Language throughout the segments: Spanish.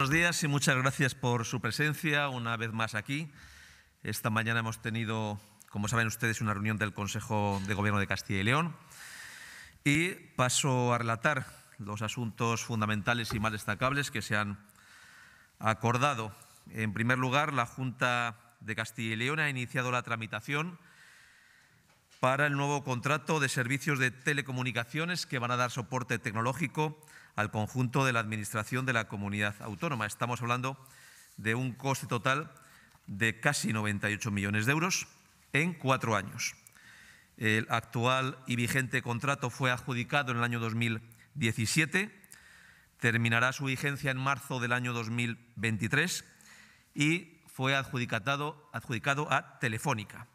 Buenos días y muchas gracias por su presencia una vez más aquí. Esta mañana hemos tenido, como saben ustedes, una reunión del Consejo de Gobierno de Castilla y León y paso a relatar los asuntos fundamentales y más destacables que se han acordado. En primer lugar, la Junta de Castilla y León ha iniciado la tramitación para el nuevo contrato de servicios de telecomunicaciones que van a dar soporte tecnológico al conjunto de la Administración de la comunidad autónoma. Estamos hablando de un coste total de casi 98 millones de euros en cuatro años. El actual y vigente contrato fue adjudicado en el año 2017, terminará su vigencia en marzo del año 2023 y fue adjudicado, adjudicado a Telefónica.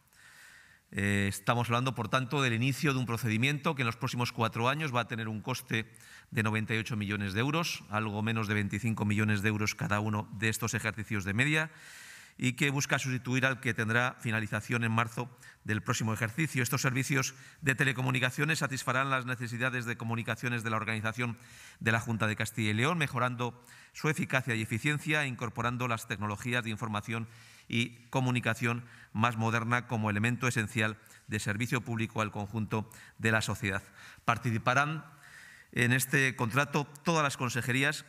Eh, estamos hablando, por tanto, del inicio de un procedimiento que en los próximos cuatro años va a tener un coste de 98 millones de euros, algo menos de 25 millones de euros cada uno de estos ejercicios de media y que busca sustituir al que tendrá finalización en marzo del próximo ejercicio. Estos servicios de telecomunicaciones satisfarán las necesidades de comunicaciones de la organización de la Junta de Castilla y León, mejorando su eficacia y eficiencia, incorporando las tecnologías de información y comunicación más moderna como elemento esencial de servicio público al conjunto de la sociedad. Participarán en este contrato todas las consejerías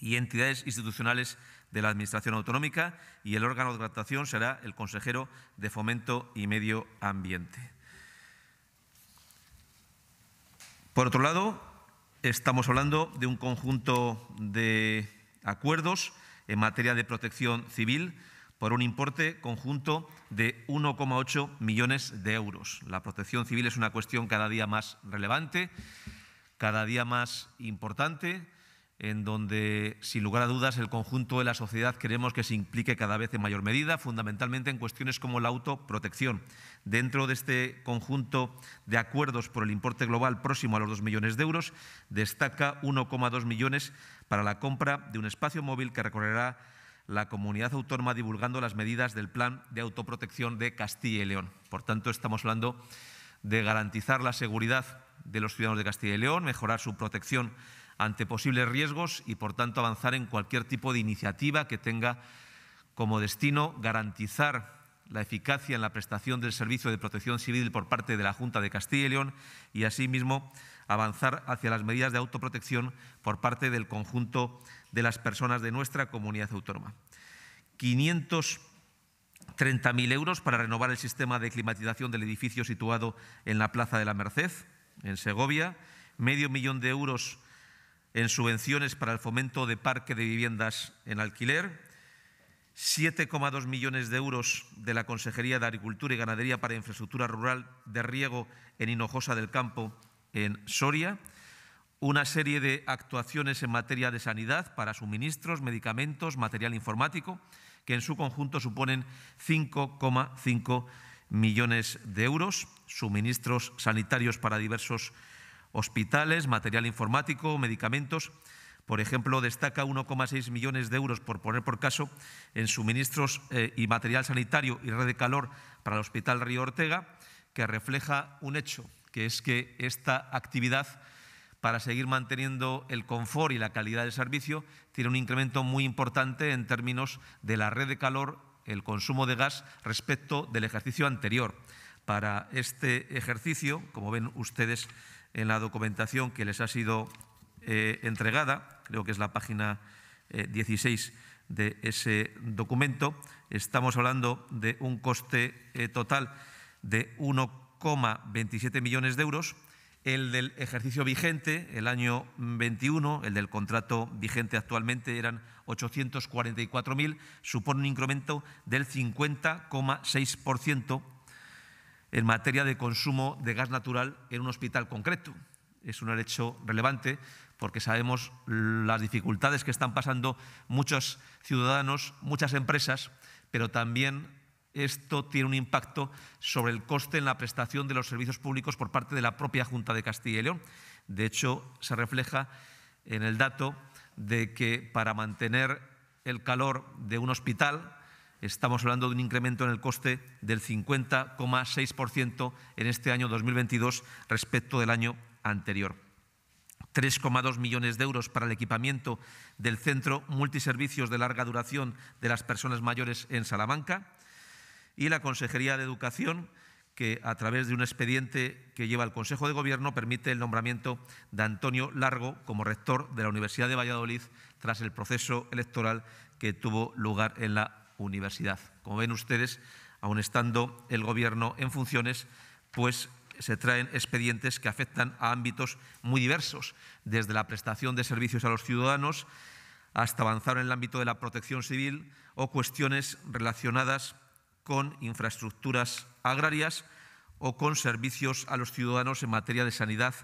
y entidades institucionales de la Administración Autonómica y el órgano de contratación será el consejero de Fomento y Medio Ambiente. Por otro lado, estamos hablando de un conjunto de acuerdos en materia de protección civil por un importe conjunto de 1,8 millones de euros. La protección civil es una cuestión cada día más relevante cada día más importante, en donde, sin lugar a dudas, el conjunto de la sociedad queremos que se implique cada vez en mayor medida, fundamentalmente en cuestiones como la autoprotección. Dentro de este conjunto de acuerdos por el importe global próximo a los dos millones de euros, destaca 1,2 millones para la compra de un espacio móvil que recorrerá la comunidad autónoma divulgando las medidas del Plan de Autoprotección de Castilla y León. Por tanto, estamos hablando de garantizar la seguridad de los ciudadanos de Castilla y León, mejorar su protección ante posibles riesgos y, por tanto, avanzar en cualquier tipo de iniciativa que tenga como destino garantizar la eficacia en la prestación del servicio de protección civil por parte de la Junta de Castilla y León y, asimismo, avanzar hacia las medidas de autoprotección por parte del conjunto de las personas de nuestra comunidad autónoma. 530.000 euros para renovar el sistema de climatización del edificio situado en la Plaza de la Merced, en Segovia, medio millón de euros en subvenciones para el fomento de parque de viviendas en alquiler, 7,2 millones de euros de la Consejería de Agricultura y Ganadería para Infraestructura Rural de Riego en Hinojosa del Campo, en Soria, una serie de actuaciones en materia de sanidad para suministros, medicamentos, material informático, que en su conjunto suponen 5,5 millones millones de euros, suministros sanitarios para diversos hospitales, material informático, medicamentos. Por ejemplo, destaca 1,6 millones de euros, por poner por caso, en suministros eh, y material sanitario y red de calor para el Hospital Río Ortega, que refleja un hecho, que es que esta actividad, para seguir manteniendo el confort y la calidad del servicio, tiene un incremento muy importante en términos de la red de calor el consumo de gas respecto del ejercicio anterior. Para este ejercicio, como ven ustedes en la documentación que les ha sido eh, entregada, creo que es la página 16 eh, de ese documento, estamos hablando de un coste eh, total de 1,27 millones de euros, el del ejercicio vigente, el año 21, el del contrato vigente actualmente eran 844.000, supone un incremento del 50,6% en materia de consumo de gas natural en un hospital concreto. Es un hecho relevante porque sabemos las dificultades que están pasando muchos ciudadanos, muchas empresas, pero también esto tiene un impacto sobre el coste en la prestación de los servicios públicos por parte de la propia Junta de Castilla y León. De hecho, se refleja en el dato de que para mantener el calor de un hospital estamos hablando de un incremento en el coste del 50,6% en este año 2022 respecto del año anterior. 3,2 millones de euros para el equipamiento del centro multiservicios de larga duración de las personas mayores en Salamanca y la Consejería de Educación que a través de un expediente que lleva el Consejo de Gobierno permite el nombramiento de Antonio Largo como rector de la Universidad de Valladolid tras el proceso electoral que tuvo lugar en la universidad. Como ven ustedes, aun estando el Gobierno en funciones, pues se traen expedientes que afectan a ámbitos muy diversos, desde la prestación de servicios a los ciudadanos hasta avanzar en el ámbito de la protección civil o cuestiones relacionadas con infraestructuras agrarias o con servicios a los ciudadanos en materia de sanidad,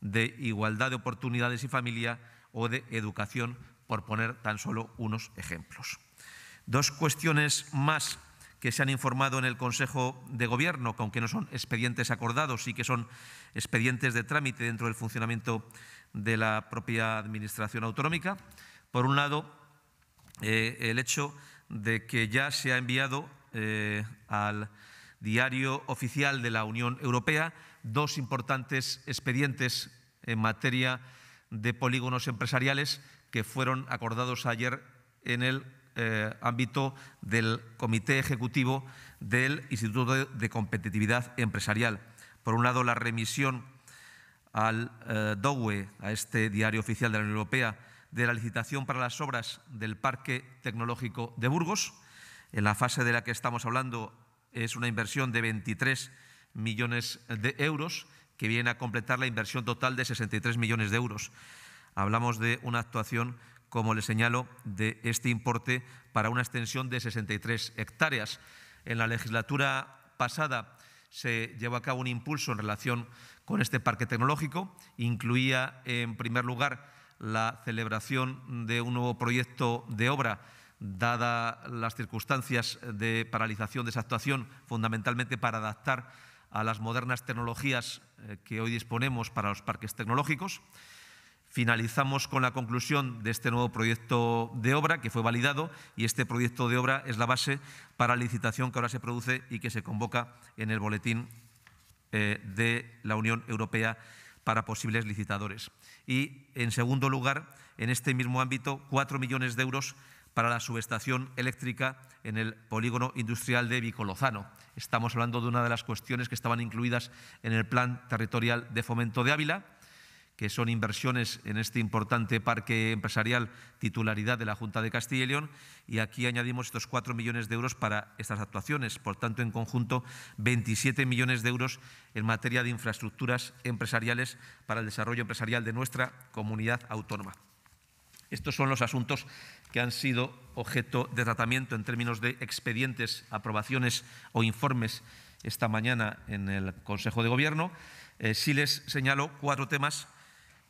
de igualdad de oportunidades y familia o de educación, por poner tan solo unos ejemplos. Dos cuestiones más que se han informado en el Consejo de Gobierno, que aunque no son expedientes acordados, y que son expedientes de trámite dentro del funcionamiento de la propia Administración autonómica. Por un lado, eh, el hecho de que ya se ha enviado eh, al diario oficial de la Unión Europea dos importantes expedientes en materia de polígonos empresariales que fueron acordados ayer en el eh, ámbito del Comité Ejecutivo del Instituto de, Competitividad Empresarial. Por un lado, la remisión al eh, a este diario oficial de la Unión Europea, de la licitación para las obras del Parque Tecnológico de Burgos, en la fase de la que estamos hablando es una inversión de 23 millones de euros que viene a completar la inversión total de 63 millones de euros. Hablamos de una actuación, como le señalo, de este importe para una extensión de 63 hectáreas. En la legislatura pasada se llevó a cabo un impulso en relación con este parque tecnológico. Incluía, en primer lugar, la celebración de un nuevo proyecto de obra dadas las circunstancias de paralización de esa actuación, fundamentalmente para adaptar a las modernas tecnologías eh, que hoy disponemos para los parques tecnológicos. Finalizamos con la conclusión de este nuevo proyecto de obra que fue validado y este proyecto de obra es la base para la licitación que ahora se produce y que se convoca en el boletín eh, de la Unión Europea para posibles licitadores. Y, en segundo lugar, en este mismo ámbito, cuatro millones de euros para la subestación eléctrica en el polígono industrial de Vicolozano. Estamos hablando de una de las cuestiones que estaban incluidas en el Plan Territorial de Fomento de Ávila, que son inversiones en este importante parque empresarial titularidad de la Junta de Castilla y León, y aquí añadimos estos cuatro millones de euros para estas actuaciones. Por tanto, en conjunto, 27 millones de euros en materia de infraestructuras empresariales para el desarrollo empresarial de nuestra comunidad autónoma. Estos son los asuntos que han sido objeto de tratamiento en términos de expedientes, aprobaciones o informes esta mañana en el Consejo de Gobierno. Eh, sí les señalo cuatro temas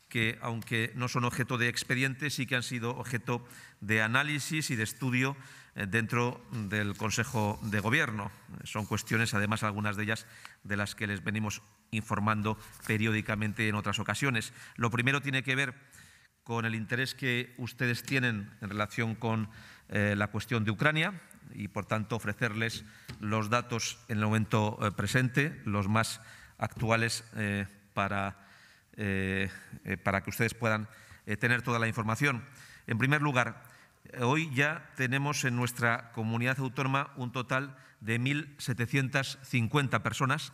que, aunque no son objeto de expedientes, sí que han sido objeto de análisis y de estudio eh, dentro del Consejo de Gobierno. Eh, son cuestiones, además, algunas de ellas de las que les venimos informando periódicamente en otras ocasiones. Lo primero tiene que ver con el interés que ustedes tienen en relación con eh, la cuestión de Ucrania y, por tanto, ofrecerles los datos en el momento eh, presente, los más actuales, eh, para, para, que ustedes puedan tener toda la información. En primer lugar, hoy ya tenemos en nuestra comunidad autónoma un total de 1.750 personas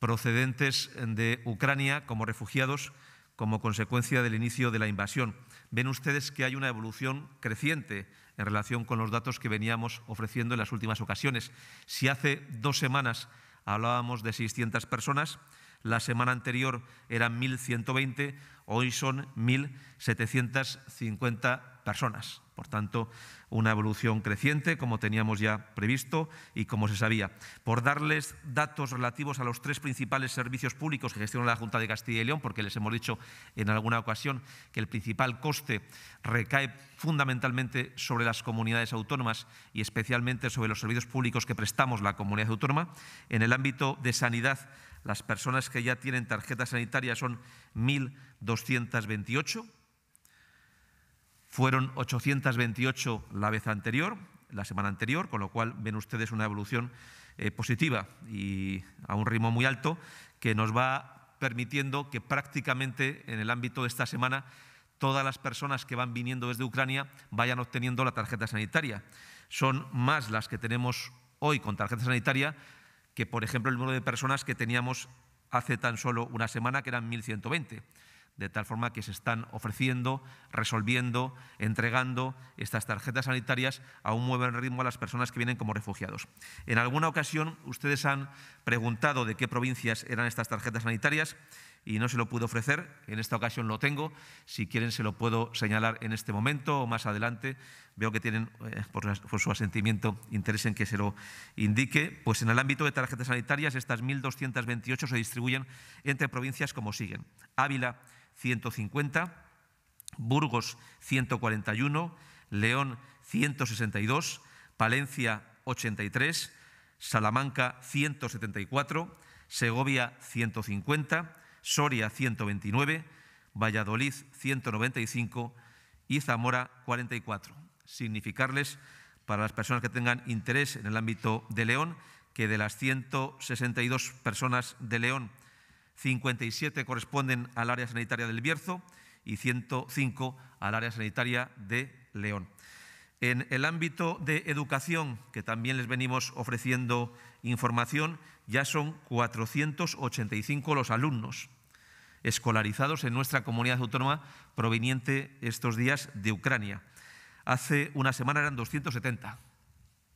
procedentes de Ucrania como refugiados como consecuencia del inicio de la invasión. Ven ustedes que hay una evolución creciente en relación con los datos que veníamos ofreciendo en las últimas ocasiones. Si hace dos semanas hablábamos de 600 personas, la semana anterior eran 1.120, hoy son 1.750 personas. Por tanto, una evolución creciente, como teníamos ya previsto y como se sabía. Por darles datos relativos a los tres principales servicios públicos que gestiona la Junta de Castilla y León, porque les hemos dicho en alguna ocasión que el principal coste recae fundamentalmente sobre las comunidades autónomas y especialmente sobre los servicios públicos que prestamos la comunidad autónoma. En el ámbito de sanidad, las personas que ya tienen tarjeta sanitaria son 1.228 fueron 828 la vez anterior, la semana anterior, con lo cual ven ustedes una evolución eh, positiva y a un ritmo muy alto que nos va permitiendo que prácticamente en el ámbito de esta semana todas las personas que van viniendo desde Ucrania vayan obteniendo la tarjeta sanitaria. Son más las que tenemos hoy con tarjeta sanitaria que, por ejemplo, el número de personas que teníamos hace tan solo una semana, que eran 1.120 de tal forma que se están ofreciendo, resolviendo, entregando estas tarjetas sanitarias a un nuevo ritmo a las personas que vienen como refugiados. En alguna ocasión ustedes han preguntado de qué provincias eran estas tarjetas sanitarias y no se lo pude ofrecer. En esta ocasión lo tengo. Si quieren se lo puedo señalar en este momento o más adelante. Veo que tienen, eh, por, por, su asentimiento, interés en que se lo indique. Pues en el ámbito de tarjetas sanitarias, estas 1.228 se distribuyen entre provincias como siguen. Ávila, 150, Burgos 141, León 162, Palencia 83, Salamanca 174, Segovia 150, Soria 129, Valladolid 195 y Zamora 44. Significarles para las personas que tengan interés en el ámbito de León que de las 162 personas de León 57 corresponden al área sanitaria del Bierzo y 105 al área sanitaria de León. En el ámbito de educación, que también les venimos ofreciendo información, ya son 485 los alumnos escolarizados en nuestra comunidad autónoma proveniente estos días de Ucrania. Hace una semana eran 270,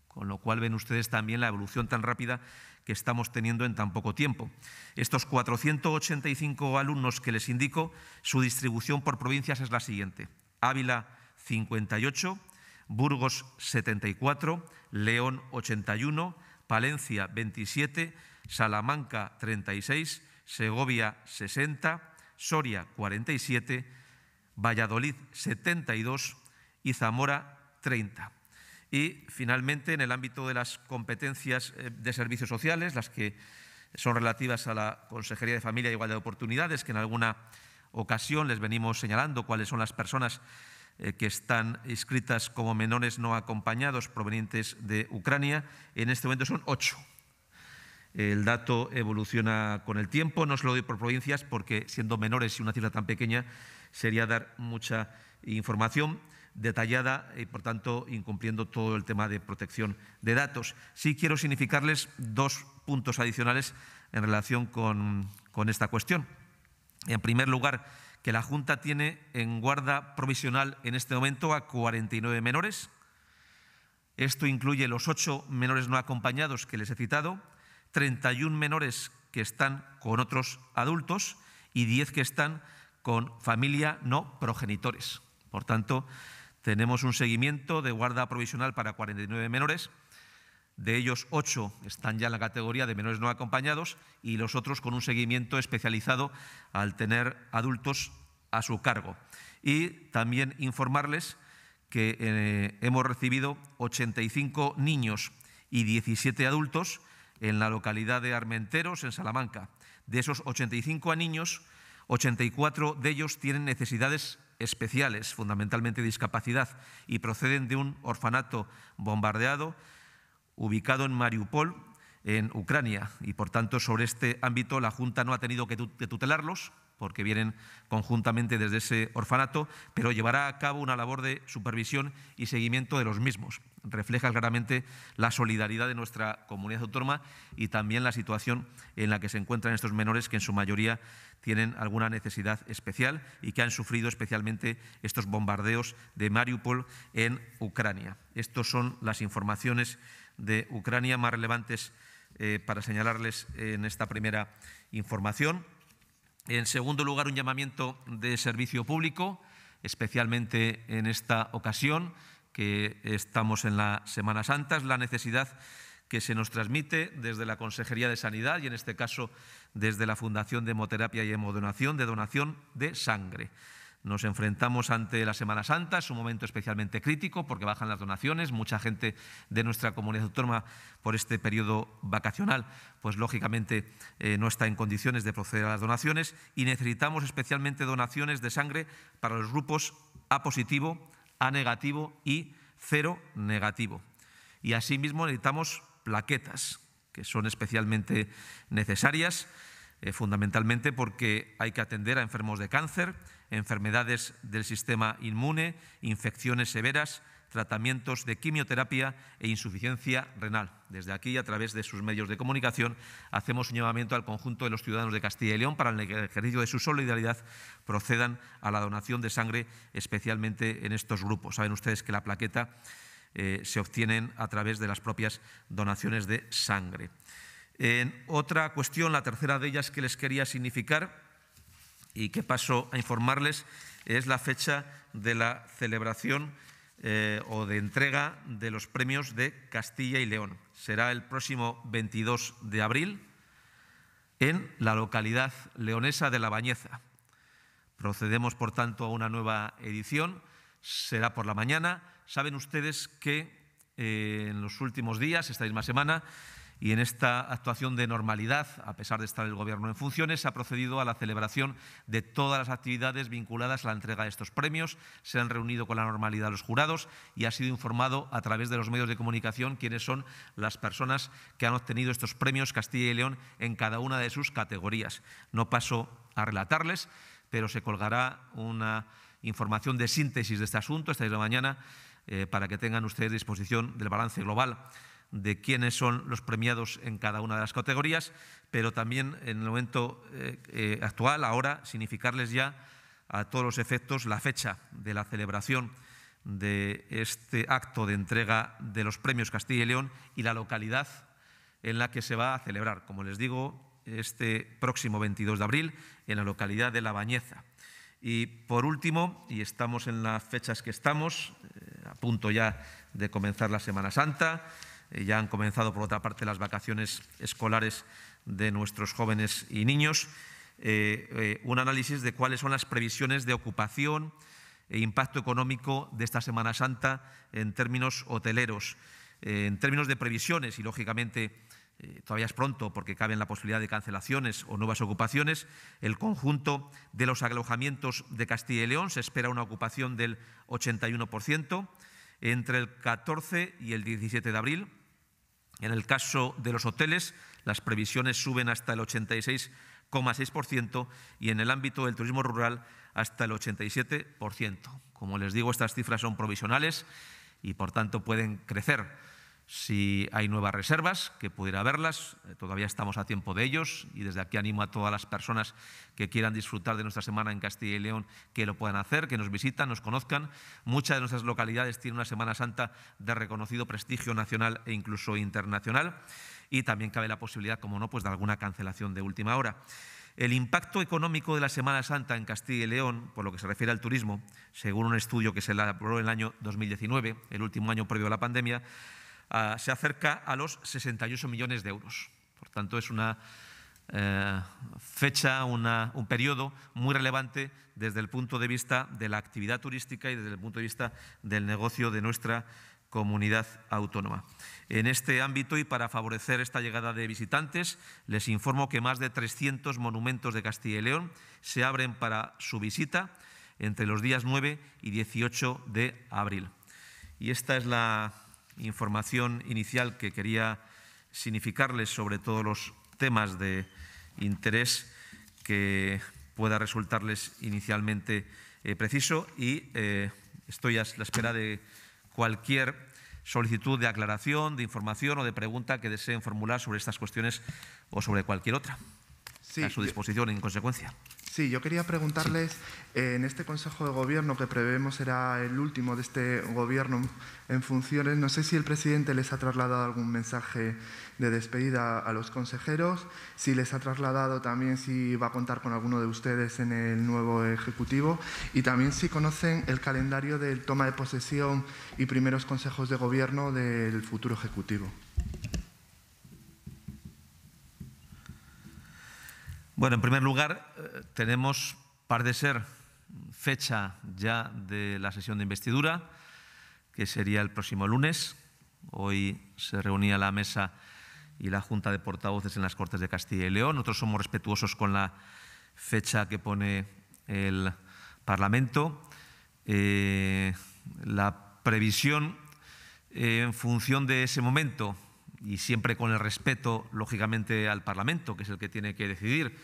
con lo cual ven ustedes también la evolución tan rápida que estamos teniendo en tan poco tiempo. Estos 485 alumnos que les indico, su distribución por provincias es la siguiente. Ávila 58, Burgos 74, León 81, Palencia 27, Salamanca 36, Segovia 60, Soria 47, Valladolid 72 y Zamora 30. Y, finalmente, en el ámbito de las competencias eh, de servicios sociales, las que son relativas a la Consejería de Familia e Igualdad de Oportunidades, que en alguna ocasión les venimos señalando cuáles son las personas eh, que están inscritas como menores no acompañados provenientes de Ucrania. En este momento son ocho. El dato evoluciona con el tiempo, no se lo doy por provincias porque siendo menores y una cifra tan pequeña sería dar mucha información detallada y, por tanto, incumpliendo todo el tema de protección de datos. Sí quiero significarles dos puntos adicionales en relación con, esta cuestión. En primer lugar, que la Junta tiene en guarda provisional en este momento a 49 menores. Esto incluye los ocho menores no acompañados que les he citado, 31 menores que están con otros adultos y 10 que están con familia no progenitores. Por tanto, tenemos un seguimiento de guarda provisional para 49 menores. De ellos, 8 están ya en la categoría de menores no acompañados y los otros con un seguimiento especializado al tener adultos a su cargo. Y también informarles que eh, hemos recibido 85 niños y 17 adultos en la localidad de Armenteros, en Salamanca. De esos 85 niños, 84 de ellos tienen necesidades especiales, fundamentalmente discapacidad, y proceden de un orfanato bombardeado ubicado en Mariupol, en Ucrania, y por tanto sobre este ámbito la Junta no ha tenido que tutelarlos, porque vienen conjuntamente desde ese orfanato, pero llevará a cabo una labor de supervisión y seguimiento de los mismos. Refleja claramente la solidaridad de nuestra comunidad autónoma y también la situación en la que se encuentran estos menores que en su mayoría tienen alguna necesidad especial y que han sufrido especialmente estos bombardeos de Mariupol en Ucrania. Estas son las informaciones de Ucrania más relevantes eh, para señalarles en esta primera información. En segundo lugar, un llamamiento de servicio público, especialmente en esta ocasión que estamos en la Semana Santa, es la necesidad que se nos transmite desde la Consejería de Sanidad y en este caso desde la Fundación de Hemoterapia y Hemodonación de donación de sangre. Nos enfrentamos ante la Semana Santa, es un momento especialmente crítico porque bajan las donaciones, mucha gente de nuestra comunidad autónoma por este periodo vacacional, pues lógicamente eh, no está en condiciones de proceder a las donaciones y necesitamos especialmente donaciones de sangre para los grupos A positivo, A negativo y cero negativo. Y asimismo necesitamos plaquetas, que son especialmente necesarias, eh, fundamentalmente porque hay que atender a enfermos de cáncer, enfermedades del sistema inmune, infecciones severas, tratamientos de quimioterapia e insuficiencia renal. Desde aquí, a través de sus medios de comunicación, hacemos un llamamiento al conjunto de los ciudadanos de Castilla y León para el ejercicio de su solidaridad procedan a la donación de sangre, especialmente en estos grupos. Saben ustedes que la plaqueta eh, se obtiene a través de las propias donaciones de sangre. En otra cuestión, la tercera de ellas que les quería significar, y que paso a informarles es la fecha de la celebración eh, o de entrega de los premios de Castilla y León. Será el próximo 22 de abril en la localidad leonesa de La Bañeza. Procedemos, por tanto, a una nueva edición. Será por la mañana. Saben ustedes que eh, en los últimos días, esta misma semana, y en esta actuación de normalidad, a pesar de estar el Gobierno en funciones, se ha procedido a la celebración de todas las actividades vinculadas a la entrega de estos premios, se han reunido con la normalidad los jurados y ha sido informado a través de los medios de comunicación quiénes son las personas que han obtenido estos premios Castilla y León en cada una de sus categorías. No paso a relatarles, pero se colgará una información de síntesis de este asunto esta de mañana eh, para que tengan ustedes disposición del balance global de quiénes son los premiados en cada una de las categorías, pero también en el momento eh, eh, actual, ahora, significarles ya a todos los efectos la fecha de la celebración de este acto de entrega de los premios Castilla y León y la localidad en la que se va a celebrar. Como les digo, este próximo 22 de abril en la localidad de La Bañeza. Y por último, y estamos en las fechas que estamos, eh, a punto ya de comenzar la Semana Santa, eh, ya han comenzado, por otra parte, las vacaciones escolares de nuestros jóvenes y niños. Eh, eh, un análisis de cuáles son las previsiones de ocupación e impacto económico de esta Semana Santa en términos hoteleros, en términos de previsiones y, lógicamente, todavía es pronto porque caben la posibilidad de cancelaciones o nuevas ocupaciones, el conjunto de los alojamientos de Castilla y León se espera una ocupación del 81% entre el 14 y el 17 de abril, en el caso de los hoteles, las previsiones suben hasta el 86,6% y en el ámbito del turismo rural hasta el 87%. Como les digo, estas cifras son provisionales y, por tanto, pueden crecer. Si hay nuevas reservas, que pudiera haberlas, eh, todavía estamos a tiempo de ellos y desde aquí animo a todas las personas que quieran disfrutar de nuestra semana en Castilla y León que lo puedan hacer, que nos visitan, nos conozcan. Muchas de nuestras localidades tienen una Semana Santa de reconocido prestigio nacional e incluso internacional y también cabe la posibilidad, como no, pues de alguna cancelación de última hora. El impacto económico de la Semana Santa en Castilla y León, por lo que se refiere al turismo, según un estudio que se elaboró en el año 2019, el último año previo a la pandemia, se acerca a los 68 millones de euros. Por tanto, es una eh, fecha, un periodo muy relevante desde el punto de vista de la actividad turística y desde el punto de vista del negocio de nuestra comunidad autónoma. En este ámbito y para favorecer esta llegada de visitantes, les informo que más de 300 monumentos de Castilla y León se abren para su visita entre los días 9 y 18 de abril. Y esta es la información inicial que quería significarles sobre todos los temas de interés que pueda resultarles inicialmente eh, preciso y eh, estoy a la espera de cualquier solicitud de aclaración, de información o de pregunta que deseen formular sobre estas cuestiones o sobre cualquier otra. a su disposición en consecuencia. Sí, yo quería preguntarles, en este Consejo de Gobierno que prevemos será el último de este Gobierno en funciones, no sé si el presidente les ha trasladado algún mensaje de despedida a los consejeros, si les ha trasladado también si va a contar con alguno de ustedes en el nuevo Ejecutivo y también si conocen el calendario del toma de posesión y primeros consejos de Gobierno del futuro Ejecutivo. Bueno, en primer lugar, eh, tenemos, par de ser fecha ya de la sesión de investidura, que sería el próximo lunes. Hoy se reunía la mesa y la Junta de Portavoces en las Cortes de Castilla y León. Nosotros somos respetuosos con la fecha que pone el Parlamento. Eh, la previsión eh, en función de ese momento y siempre con el respeto, lógicamente, al Parlamento, que es el que tiene que decidir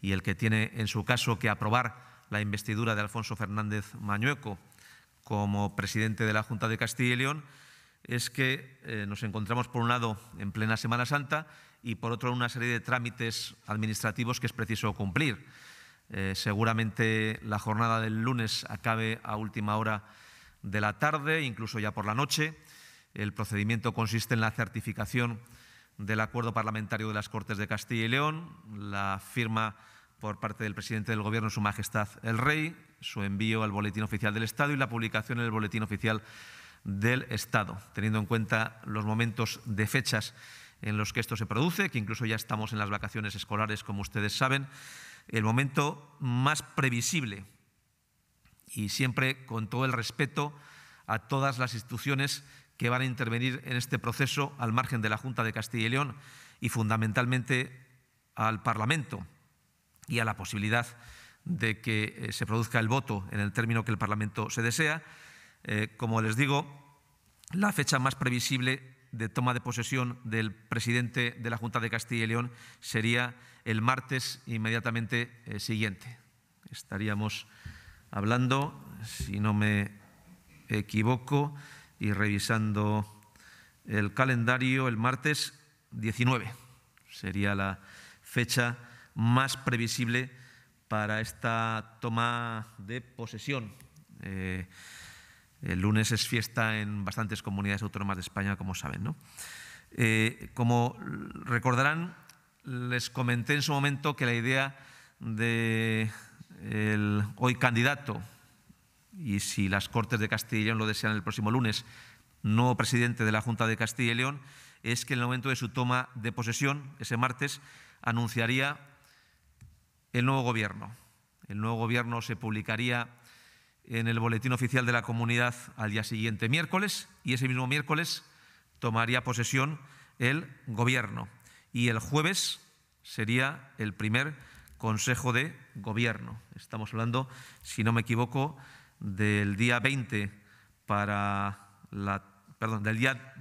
y el que tiene, en su caso, que aprobar la investidura de Alfonso Fernández Mañueco como presidente de la Junta de Castilla y León, es que eh, nos encontramos, por un lado, en plena Semana Santa y, por otro, una serie de trámites administrativos que es preciso cumplir. Eh, seguramente la jornada del lunes acabe a última hora de la tarde, incluso ya por la noche. El procedimiento consiste en la certificación del acuerdo parlamentario de las Cortes de Castilla y León, la firma por parte del presidente del Gobierno, Su Majestad el Rey, su envío al Boletín Oficial del Estado y la publicación en el Boletín Oficial del Estado, teniendo en cuenta los momentos de fechas en los que esto se produce, que incluso ya estamos en las vacaciones escolares, como ustedes saben, el momento más previsible y siempre con todo el respeto a todas las instituciones que van a intervenir en este proceso al margen de la Junta de Castilla y León y fundamentalmente al Parlamento y a la posibilidad de que eh, se produzca el voto en el término que el Parlamento se desea. Eh, como les digo, la fecha más previsible de toma de posesión del presidente de la Junta de Castilla y León sería el martes inmediatamente eh, siguiente. Estaríamos hablando, si no me equivoco, y revisando el calendario, el martes 19 sería la fecha más previsible para esta toma de posesión. Eh, el lunes es fiesta en bastantes comunidades autónomas de España, como saben. Eh, como recordarán, les comenté en su momento que la idea del de hoy candidato y si las Cortes de Castilla y León lo desean el próximo lunes, nuevo presidente de la Junta de Castilla y León, es que en el momento de su toma de posesión, ese martes, anunciaría el nuevo gobierno. El nuevo gobierno se publicaría en el boletín oficial de la comunidad al día siguiente, miércoles, y ese mismo miércoles tomaría posesión el gobierno. Y el jueves sería el primer Consejo de Gobierno. Estamos hablando, si no me equivoco, del día 20 para la perdón, del día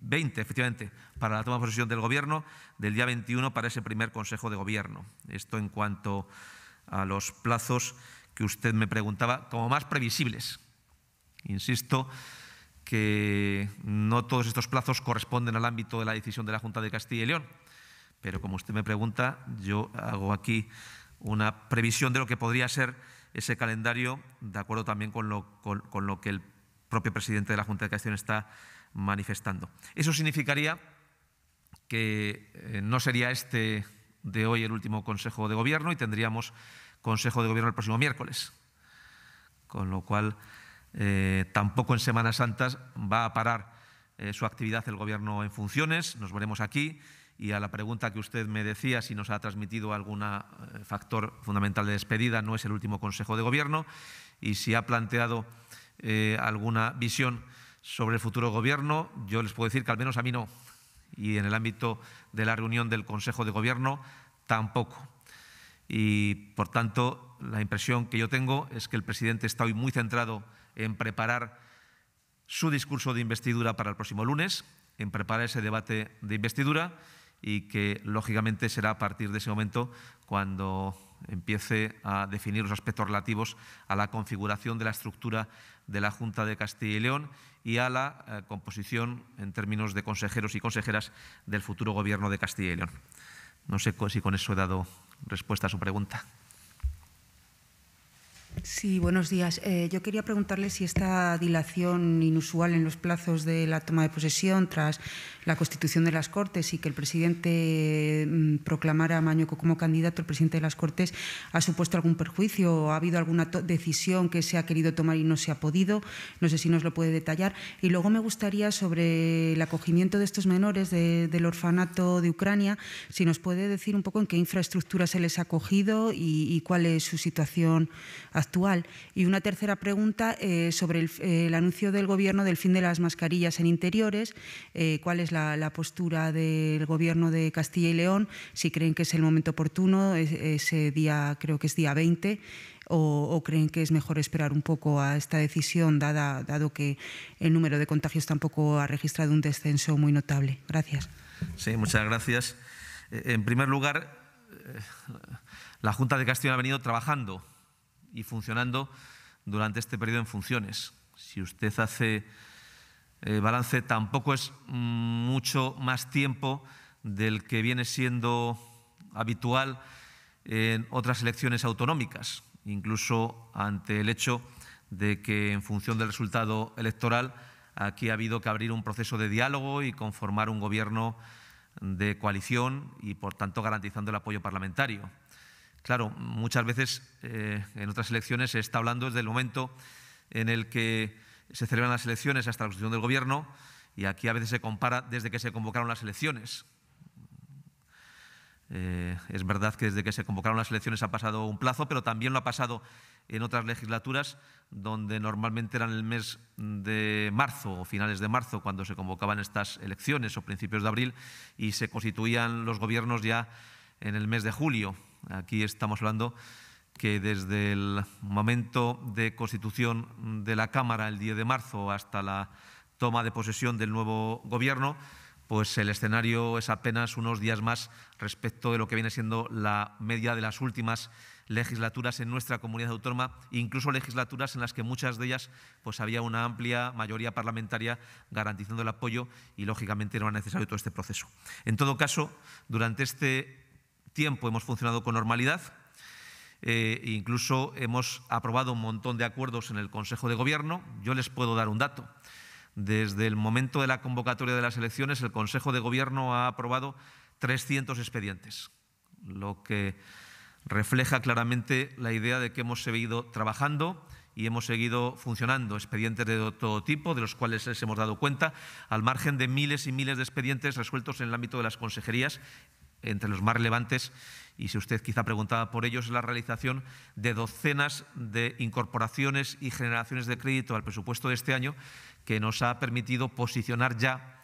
20, efectivamente, para la toma de posesión del Gobierno, del día 21 para ese primer Consejo de Gobierno. Esto en cuanto a los plazos que usted me preguntaba, como más previsibles. Insisto que no todos estos plazos corresponden al ámbito de la decisión de la Junta de Castilla y León, pero como usted me pregunta, yo hago aquí una previsión de lo que podría ser ese calendario, de acuerdo también con lo, que el propio presidente de la Junta de Castilla está manifestando. Eso significaría que eh, no sería este de hoy el último Consejo de Gobierno y tendríamos Consejo de Gobierno el próximo miércoles. Con lo cual, eh, tampoco en Semanas Santas va a parar eh, su actividad el Gobierno en funciones. Nos veremos aquí. Y a la pregunta que usted me decía, si nos ha transmitido algún eh, factor fundamental de despedida, no es el último Consejo de Gobierno, y si ha planteado eh, alguna visión sobre el futuro Gobierno, yo les puedo decir que al menos a mí no. Y en el ámbito de la reunión del Consejo de Gobierno, tampoco. Y, por tanto, la impresión que yo tengo es que el presidente está hoy muy centrado en preparar su discurso de investidura para el próximo lunes, en preparar ese debate de investidura y que lógicamente será a partir de ese momento cuando empiece a definir los aspectos relativos a la configuración de la estructura de la Junta de Castilla y León y a la eh, composición en términos de consejeros y consejeras del futuro Gobierno de Castilla y León. No sé si con eso he dado respuesta a su pregunta. Sí, buenos días. Eh, yo quería preguntarle si esta dilación inusual en los plazos de la toma de posesión tras la constitución de las Cortes y que el presidente mm, proclamara a como candidato, el presidente de las Cortes, ha supuesto algún perjuicio o ha habido alguna decisión que se ha querido tomar y no se ha podido. No sé si nos lo puede detallar. Y luego me gustaría sobre el acogimiento de estos menores del orfanato de Ucrania, si nos puede decir un poco en qué infraestructura se les ha acogido y, cuál es su situación actual. Y una tercera pregunta eh, sobre eh, el, anuncio del Gobierno del fin de las mascarillas en interiores. Eh, ¿Cuál es la, postura del Gobierno de Castilla y León? Si creen que es el momento oportuno, ese día creo que es día 20. O, creen que es mejor esperar un poco a esta decisión, dado que el número de contagios tampoco ha registrado un descenso muy notable? Gracias. Sí, muchas gracias. En primer lugar, la Junta de Castilla ha venido trabajando y funcionando durante este periodo en funciones. Si usted hace eh, balance, tampoco es mm, mucho más tiempo del que viene siendo habitual en otras elecciones autonómicas, incluso ante el hecho de que en función del resultado electoral aquí ha habido que abrir un proceso de diálogo y conformar un gobierno de coalición y, por tanto, garantizando el apoyo parlamentario. Claro, muchas veces eh, en otras elecciones se está hablando desde el momento en el que se celebran las elecciones hasta la constitución del gobierno y aquí a veces se compara desde que se convocaron las elecciones. Eh, es verdad que desde que se convocaron las elecciones ha pasado un plazo, pero también lo ha pasado en otras legislaturas donde normalmente eran el mes de marzo o finales de marzo cuando se convocaban estas elecciones o principios de abril y se constituían los gobiernos ya en el mes de julio. Aquí estamos hablando que desde el momento de constitución de la Cámara, el 10 de marzo, hasta la toma de posesión del nuevo Gobierno, pues el escenario es apenas unos días más respecto de lo que viene siendo la media de las últimas legislaturas en nuestra comunidad autónoma, incluso legislaturas en las que muchas de ellas pues había una amplia mayoría parlamentaria garantizando el apoyo y lógicamente era necesario todo este proceso. En todo caso, durante este tiempo hemos funcionado con normalidad. Eh, incluso hemos aprobado un montón de acuerdos en el Consejo de Gobierno. Yo les puedo dar un dato. Desde el momento de la convocatoria de las elecciones, el Consejo de Gobierno ha aprobado 300 expedientes, lo que refleja claramente la idea de que hemos seguido trabajando y hemos seguido funcionando. Expedientes de todo tipo, de los cuales les hemos dado cuenta, al margen de miles y miles de expedientes resueltos en el ámbito de las consejerías entre los más relevantes, y si usted quizá preguntaba por ellos, es la realización de docenas de incorporaciones y generaciones de crédito al presupuesto de este año, que nos ha permitido posicionar ya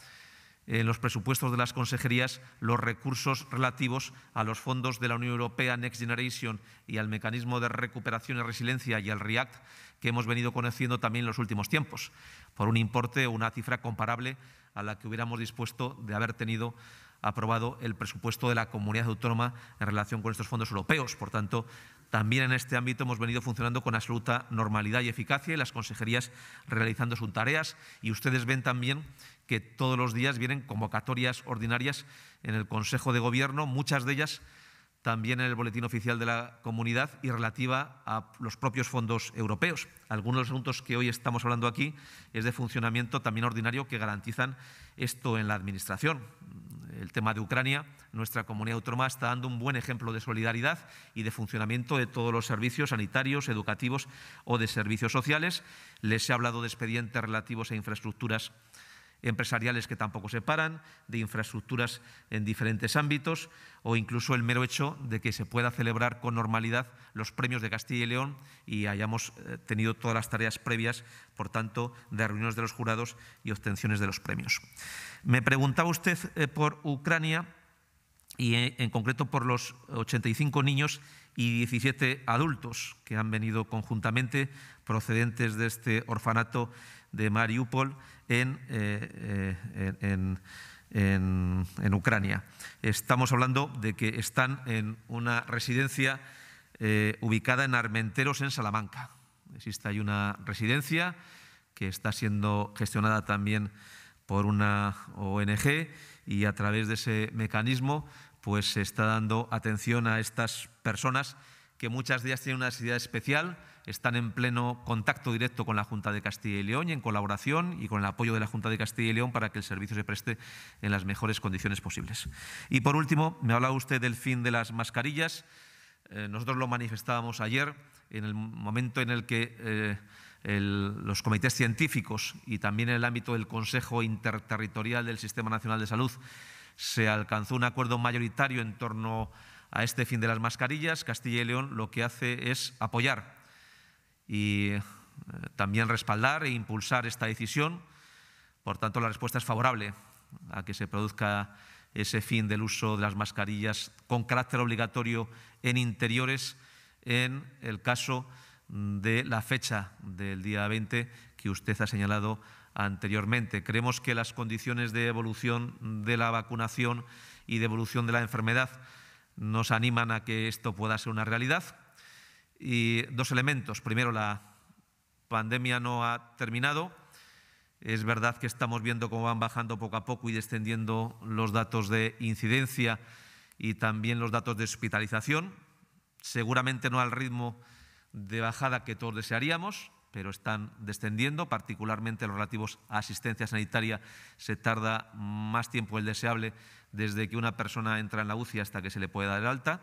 en eh, los presupuestos de las consejerías los recursos relativos a los fondos de la Unión Europea Next Generation y al mecanismo de recuperación y resiliencia y al REACT que hemos venido conociendo también en los últimos tiempos, por un importe o una cifra comparable a la que hubiéramos dispuesto de haber tenido aprobado el presupuesto de la comunidad autónoma en relación con estos fondos europeos. Por tanto, también en este ámbito hemos venido funcionando con absoluta normalidad y eficacia y las consejerías realizando sus tareas. Y ustedes ven también que todos los días vienen convocatorias ordinarias en el Consejo de Gobierno, muchas de ellas también en el Boletín Oficial de la Comunidad y relativa a los propios fondos europeos. Algunos de los asuntos que hoy estamos hablando aquí es de funcionamiento también ordinario que garantizan esto en la Administración. El tema de Ucrania, nuestra comunidad autónoma está dando un buen ejemplo de solidaridad y de funcionamiento de todos los servicios sanitarios, educativos o de servicios sociales. Les he hablado de expedientes relativos a infraestructuras empresariales que tampoco se paran, de infraestructuras en diferentes ámbitos o incluso el mero hecho de que se pueda celebrar con normalidad los premios de Castilla y León y hayamos eh, tenido todas las tareas previas, por tanto, de reuniones de los jurados y obtenciones de los premios. Me preguntaba usted eh, por Ucrania y eh, en concreto por los 85 niños y 17 adultos que han venido conjuntamente procedentes de este orfanato de Mariupol eh, eh, en, Ucrania. Estamos hablando de que están en una residencia eh, ubicada en Armenteros, en Salamanca. Existe ahí una residencia que está siendo gestionada también por una ONG y a través de ese mecanismo pues se está dando atención a estas personas que muchas de ellas tienen una necesidad especial, están en pleno contacto directo con la Junta de Castilla y León y en colaboración y con el apoyo de la Junta de Castilla y León para que el servicio se preste en las mejores condiciones posibles. Y por último, me hablaba usted del fin de las mascarillas. Eh, nosotros lo manifestábamos ayer en el momento en el que eh, los comités científicos y también en el ámbito del Consejo Interterritorial del Sistema Nacional de Salud se alcanzó un acuerdo mayoritario en torno a a este fin de las mascarillas, Castilla y León lo que hace es apoyar y eh, también respaldar e impulsar esta decisión. Por tanto, la respuesta es favorable a que se produzca ese fin del uso de las mascarillas con carácter obligatorio en interiores en el caso de la fecha del día 20 que usted ha señalado anteriormente. Creemos que las condiciones de evolución de la vacunación y de evolución de la enfermedad nos animan a que esto pueda ser una realidad. Y dos elementos. Primero, la pandemia no ha terminado. Es verdad que estamos viendo cómo van bajando poco a poco y descendiendo los datos de incidencia y también los datos de hospitalización. Seguramente no al ritmo de bajada que todos desearíamos, pero están descendiendo, particularmente los relativos a asistencia sanitaria se tarda más tiempo el deseable desde que una persona entra en la UCI hasta que se le puede dar alta,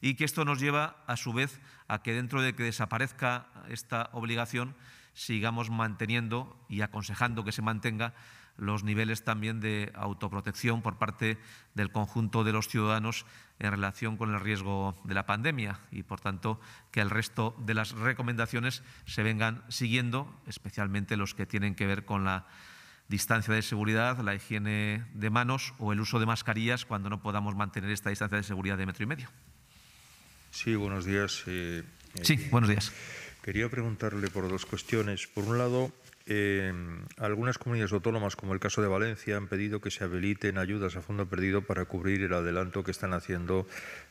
y que esto nos lleva, a su vez, a que dentro de que desaparezca esta obligación, sigamos manteniendo y aconsejando que se mantenga los niveles también de autoprotección por parte del conjunto de los ciudadanos en relación con el riesgo de la pandemia y, por tanto, que el resto de las recomendaciones se vengan siguiendo, especialmente los que tienen que ver con la distancia de seguridad, la higiene de manos o el uso de mascarillas cuando no podamos mantener esta distancia de seguridad de metro y medio. Sí, buenos días. Eh, eh, sí, buenos días. Quería preguntarle por dos cuestiones. Por un lado, em, algunas comunidades autónomas, como el caso de Valencia, han pedido que se habiliten ayudas a fondo perdido para cubrir el adelanto que están haciendo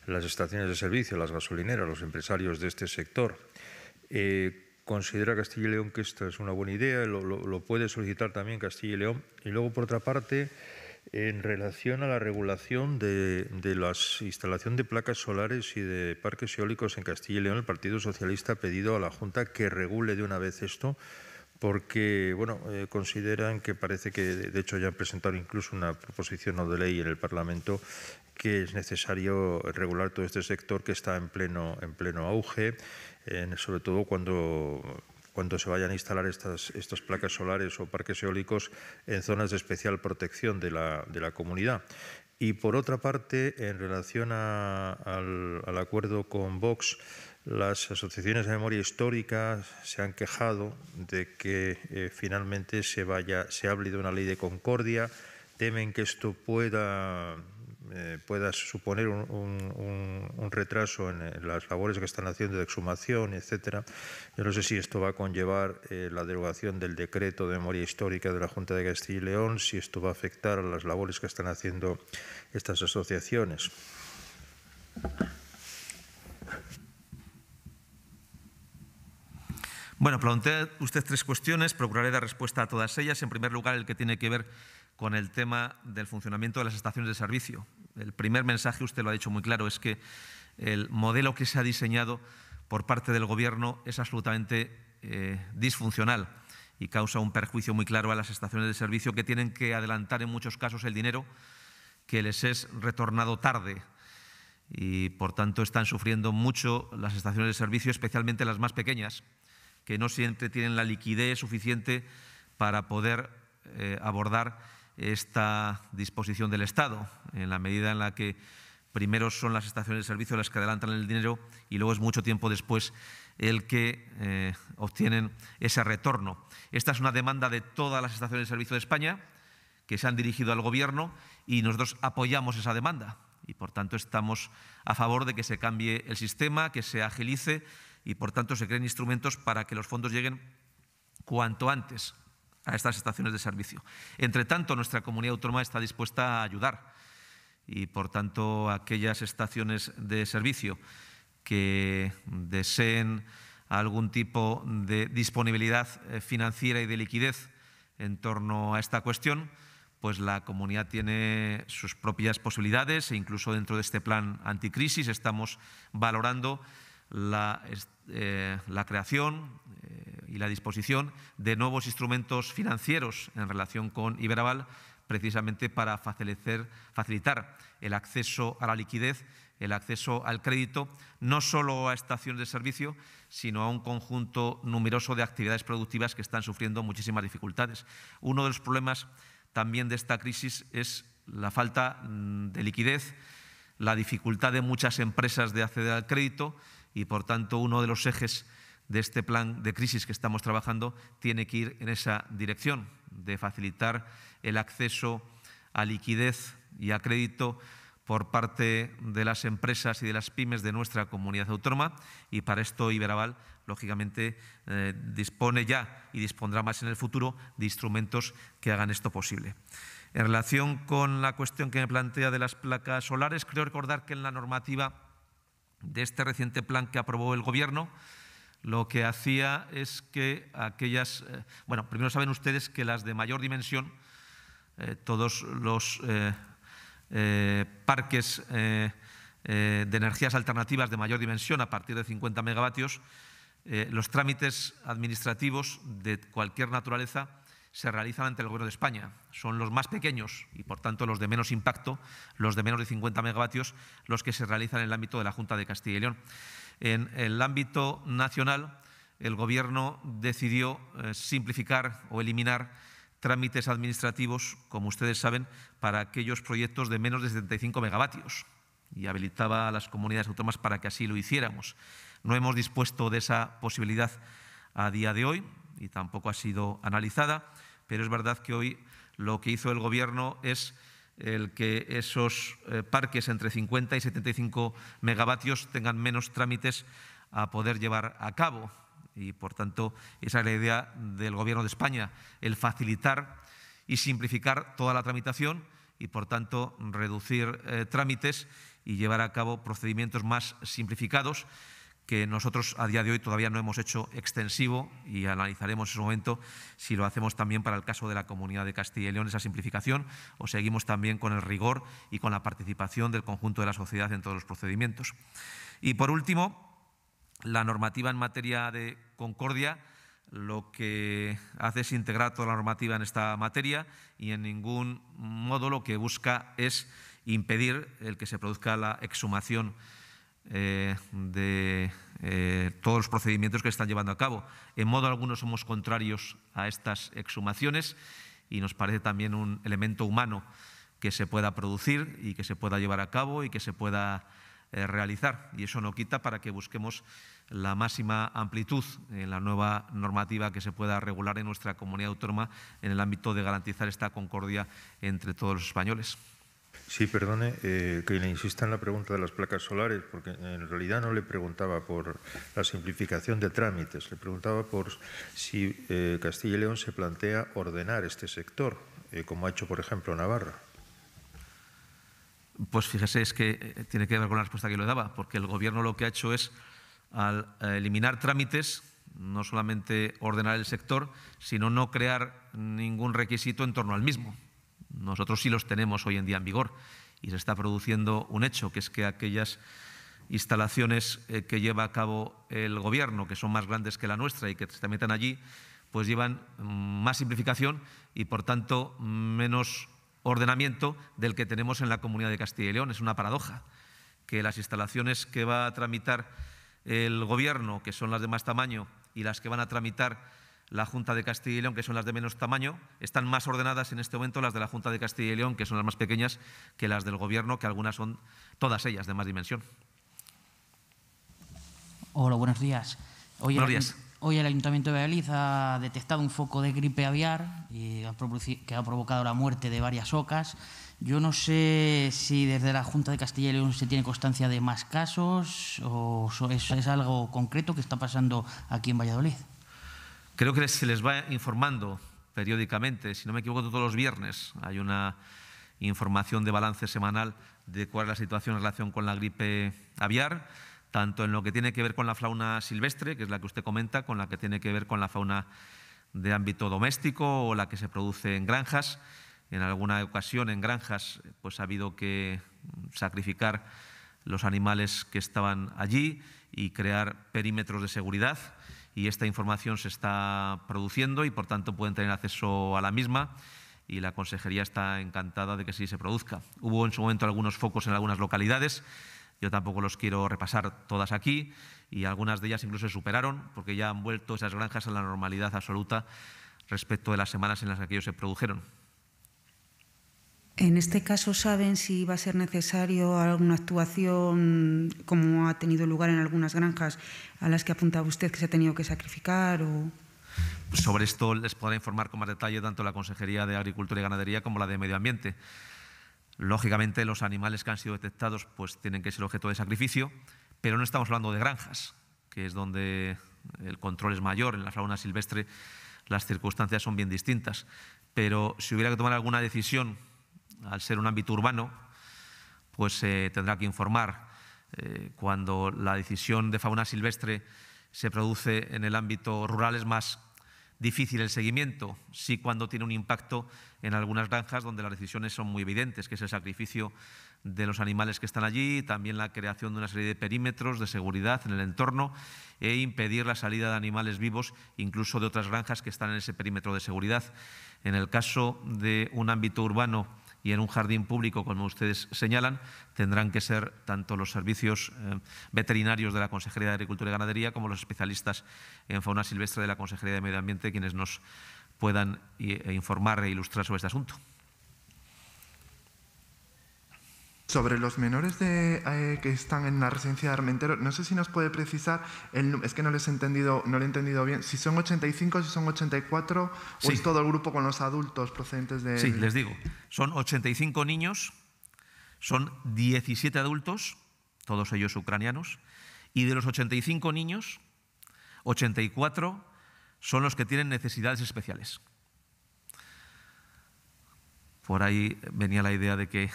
las estaciones de servicio, las gasolineras, los empresarios de este sector. Eh, considera Castilla y León que esta es una buena idea, lo, puede solicitar también Castilla y León. Y luego, por otra parte, en relación a la regulación de, la instalación de placas solares y de parques eólicos en Castilla y León, el Partido Socialista ha pedido a la Junta que regule de una vez esto, porque bueno, eh, consideran que parece que, de hecho, ya han presentado incluso una proposición o de ley en el Parlamento que es necesario regular todo este sector que está en pleno, en pleno auge sobre todo cuando cuando se vayan a instalar estas, estas placas solares o parques eólicos en zonas de especial protección de la, de la comunidad. Y por otra parte, en relación al, acuerdo con Vox, las asociaciones de memoria histórica se han quejado de que eh, finalmente se, vaya, se hable de una ley de concordia, temen que esto pueda eh, pueda suponer un, retraso en, las labores que están haciendo de exhumación, etcétera. Yo no sé si esto va a conllevar eh, la derogación del decreto de memoria histórica de la Junta de Castilla y León, si esto va a afectar a las labores que están haciendo estas asociaciones. Bueno, plantea usted tres cuestiones, procuraré dar respuesta a todas ellas. En primer lugar, el que tiene que ver con el tema del funcionamiento de las estaciones de servicio el primer mensaje, usted lo ha dicho muy claro, es que el modelo que se ha diseñado por parte del Gobierno es absolutamente eh, disfuncional y causa un perjuicio muy claro a las estaciones de servicio que tienen que adelantar en muchos casos el dinero que les es retornado tarde y por tanto están sufriendo mucho las estaciones de servicio, especialmente las más pequeñas, que no siempre tienen la liquidez suficiente para poder eh, abordar esta disposición del Estado, en la medida en la que primero son las estaciones de servicio las que adelantan el dinero y luego es mucho tiempo después el que eh, obtienen ese retorno. Esta es una demanda de todas las estaciones de servicio de España que se han dirigido al Gobierno y nosotros apoyamos esa demanda y, por tanto, estamos a favor de que se cambie el sistema, que se agilice y, por tanto, se creen instrumentos para que los fondos lleguen cuanto antes a estas estaciones de servicio. Entre tanto, nuestra comunidad autónoma está dispuesta a ayudar y, por tanto, aquellas estaciones de servicio que deseen algún tipo de disponibilidad eh, financiera y de liquidez en torno a esta cuestión, pues la comunidad tiene sus propias posibilidades e incluso dentro de este plan anticrisis estamos valorando la, eh, creación, eh, y la disposición de nuevos instrumentos financieros en relación con Iberaval, precisamente para facilitar, facilitar el acceso a la liquidez, el acceso al crédito, no solo a estaciones de servicio, sino a un conjunto numeroso de actividades productivas que están sufriendo muchísimas dificultades. Uno de los problemas también de esta crisis es la falta mm, de liquidez, la dificultad de muchas empresas de acceder al crédito y, por tanto, uno de los ejes de este plan de crisis que estamos trabajando tiene que ir en esa dirección, de facilitar el acceso a liquidez y a crédito por parte de las empresas y de las pymes de nuestra comunidad autónoma y para esto Iberaval, lógicamente, eh, dispone ya y dispondrá más en el futuro de instrumentos que hagan esto posible. En relación con la cuestión que me plantea de las placas solares, creo recordar que en la normativa de este reciente plan que aprobó el Gobierno, lo que hacía es que aquellas, eh, bueno, primero saben ustedes que las de mayor dimensión, eh, todos los eh, parques de energías alternativas de mayor dimensión, a partir de 50 megavatios, los trámites administrativos de cualquier naturaleza se realizan ante el Gobierno de España. Son los más pequeños y, por tanto, los de menos impacto, los de menos de 50 megavatios, los que se realizan en el ámbito de la Junta de Castilla y León. En el ámbito nacional, el Gobierno decidió eh, simplificar o eliminar trámites administrativos, como ustedes saben, para aquellos proyectos de menos de 75 megavatios y habilitaba a las comunidades autónomas para que así lo hiciéramos. No hemos dispuesto de esa posibilidad a día de hoy y tampoco ha sido analizada pero es verdad que hoy lo que hizo el Gobierno es el que esos eh, parques entre 50 y 75 megavatios tengan menos trámites a poder llevar a cabo. Y, por tanto, esa es la idea del Gobierno de España, el facilitar y simplificar toda la tramitación y, por tanto, reducir eh, trámites y llevar a cabo procedimientos más simplificados que nosotros a día de hoy todavía no hemos hecho extensivo y analizaremos en su momento si lo hacemos también para el caso de la Comunidad de Castilla y León, esa simplificación, o seguimos también con el rigor y con la participación del conjunto de la sociedad en todos los procedimientos. Y por último, la normativa en materia de concordia lo que hace es integrar toda la normativa en esta materia y en ningún modo lo que busca es impedir el que se produzca la exhumación eh, de eh, todos los procedimientos que están llevando a cabo. En modo alguno somos contrarios a estas exhumaciones y nos parece también un elemento humano que se pueda producir y que se pueda llevar a cabo y que se pueda eh, realizar. Y eso no quita para que busquemos la máxima amplitud en la nueva normativa que se pueda regular en nuestra comunidad autónoma en el ámbito de garantizar esta concordia entre todos los españoles. Sí, perdone eh, que le insista en la pregunta de las placas solares, porque en realidad no le preguntaba por la simplificación de trámites, le preguntaba por si eh, Castilla y León se plantea ordenar este sector, eh, como ha hecho, por ejemplo, Navarra. Pues fíjese, es que tiene que ver con la respuesta que le daba, porque el Gobierno lo que ha hecho es, al eliminar trámites, no solamente ordenar el sector, sino no crear ningún requisito en torno al mismo. Nosotros sí los tenemos hoy en día en vigor y se está produciendo un hecho, que es que aquellas instalaciones eh, que lleva a cabo el Gobierno, que son más grandes que la nuestra y que se metan allí, pues llevan mm, más simplificación y, por tanto, menos ordenamiento del que tenemos en la Comunidad de Castilla y León. Es una paradoja que las instalaciones que va a tramitar el Gobierno, que son las de más tamaño, y las que van a tramitar la Junta de Castilla y León, que son las de menos tamaño, están más ordenadas en este momento las de la Junta de Castilla y León, que son las más pequeñas, que las del Gobierno, que algunas son todas ellas de más dimensión. Hola, buenos días. Hoy buenos días. Hoy el Ayuntamiento de Valladolid ha detectado un foco de gripe aviar y que ha provocado la muerte de varias ocas. Yo no sé si desde la Junta de Castilla y León se tiene constancia de más casos o es algo concreto que está pasando aquí en Valladolid. Creo que se les va informando periódicamente, si no me equivoco, todos los viernes hay una información de balance semanal de cuál es la situación en relación con la gripe aviar, tanto en lo que tiene que ver con la fauna silvestre, que es la que usted comenta, con la que tiene que ver con la fauna de ámbito doméstico o la que se produce en granjas. En alguna ocasión en granjas pues, ha habido que sacrificar los animales que estaban allí y crear perímetros de seguridad y esta información se está produciendo y por tanto pueden tener acceso a la misma y la consejería está encantada de que sí se produzca. Hubo en su momento algunos focos en algunas localidades, yo tampoco los quiero repasar todas aquí y algunas de ellas incluso se superaron porque ya han vuelto esas granjas a la normalidad absoluta respecto de las semanas en las que ellos se produjeron. En este caso, ¿saben si va a ser necesario alguna actuación como ha tenido lugar en algunas granjas a las que apuntaba usted que se ha tenido que sacrificar? Pues sobre esto les podrá informar con más detalle tanto la Consejería de Agricultura y Ganadería como la de Medio Ambiente. Lógicamente, los animales que han sido detectados pues, tienen que ser objeto de sacrificio, pero no estamos hablando de granjas, que es donde el control es mayor. En la fauna silvestre las circunstancias son bien distintas. Pero si hubiera que tomar alguna decisión al ser un ámbito urbano, pues se tendrá que informar eh, cuando la decisión de fauna silvestre se produce en el ámbito rural es más difícil el seguimiento, sí cuando tiene un impacto en algunas granjas donde las decisiones son muy evidentes, que es el sacrificio de los animales que están allí, también la creación de una serie de perímetros de seguridad en el entorno e impedir la salida de animales vivos, incluso de otras granjas que están en ese perímetro de seguridad. En el caso de un ámbito urbano, y en un jardín público, como ustedes señalan, tendrán que ser tanto los servicios eh, veterinarios de la Consejería de Agricultura y Ganadería como los especialistas en fauna silvestre de la Consejería de Medio Ambiente quienes nos puedan eh, informar e ilustrar sobre este asunto. Sobre los menores de, eh, que están en la residencia de Armentero, no sé si nos puede precisar, es que no, les he entendido, no lo he entendido bien, si son 85, si son 84, o es todo el grupo con los adultos procedentes de... Sí, les digo, son 85 niños, son 17 adultos, todos ellos ucranianos, y de los 85 niños, 84 son los que tienen necesidades especiales. Por ahí venía la idea de que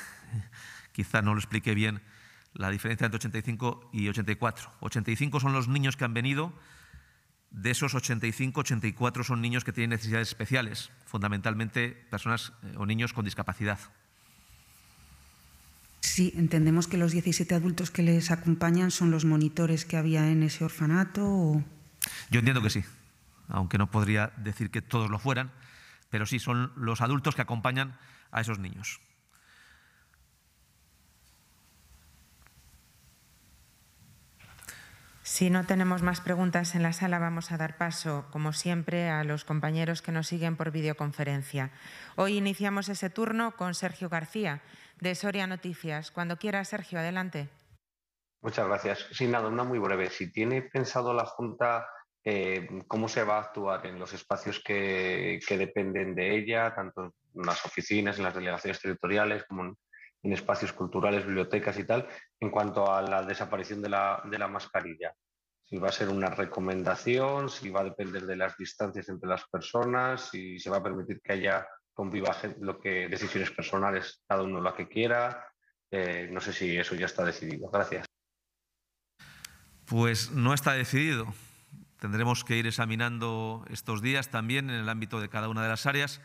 Quizá no lo expliqué bien la diferencia entre 85 y 84. 85 son los niños que han venido. De esos 85, 84 son niños que tienen necesidades especiales, fundamentalmente personas eh, o niños con discapacidad. Sí, entendemos que los 17 adultos que les acompañan son los monitores que había en ese orfanato. Yo entiendo que sí, aunque no podría decir que todos lo fueran, pero sí, son los adultos que acompañan a esos niños. Si no tenemos más preguntas en la sala, vamos a dar paso, como siempre, a los compañeros que nos siguen por videoconferencia. Hoy iniciamos ese turno con Sergio García, de Soria Noticias. Cuando quiera, Sergio, adelante. Muchas gracias. Sin nada, una muy breve. Si tiene pensado la Junta eh, cómo se va a actuar en los espacios que, que, dependen de ella, tanto en las oficinas, en las delegaciones territoriales, como en en espacios culturales, bibliotecas y tal, en cuanto a la desaparición de la, de la mascarilla. Si va a ser una recomendación, si va a depender de las distancias entre las personas, si se va a permitir que haya conviva lo que decisiones personales, cada uno la que quiera. Eh, no sé si eso ya está decidido. Gracias. Pues no está decidido. Tendremos que ir examinando estos días también en el ámbito de cada una de las áreas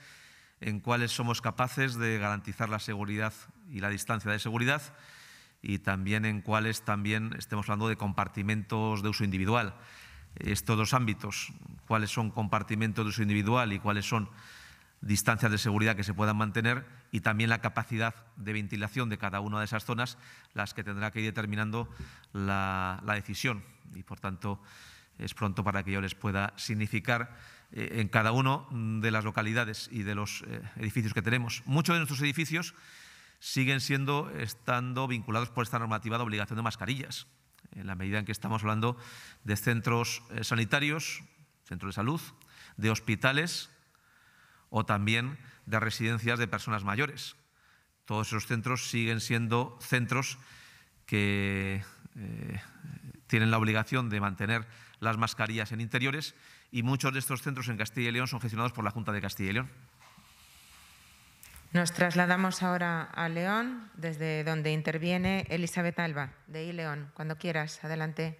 en cuáles somos capaces de garantizar la seguridad y la distancia de seguridad y también en cuáles también estemos hablando de compartimentos de uso individual. Estos dos ámbitos, cuáles son compartimentos de uso individual y cuáles son distancias de seguridad que se puedan mantener y también la capacidad de ventilación de cada una de esas zonas, las que tendrá que ir determinando la, la decisión. Y, por tanto, es pronto para que yo les pueda significar eh, en cada una de las localidades y de los eh, edificios que tenemos. Muchos de nuestros edificios siguen siendo, estando vinculados por esta normativa de obligación de mascarillas, en la medida en que estamos hablando de centros eh, sanitarios, centros de salud, de hospitales o también de residencias de personas mayores. Todos esos centros siguen siendo centros que tienen la obligación de mantener las mascarillas en interiores y muchos de estos centros en Castilla y León son gestionados por la Junta de Castilla y León. Nos trasladamos ahora a León, desde donde interviene Elizabeth Alba, de iLeón. Cuando quieras, adelante.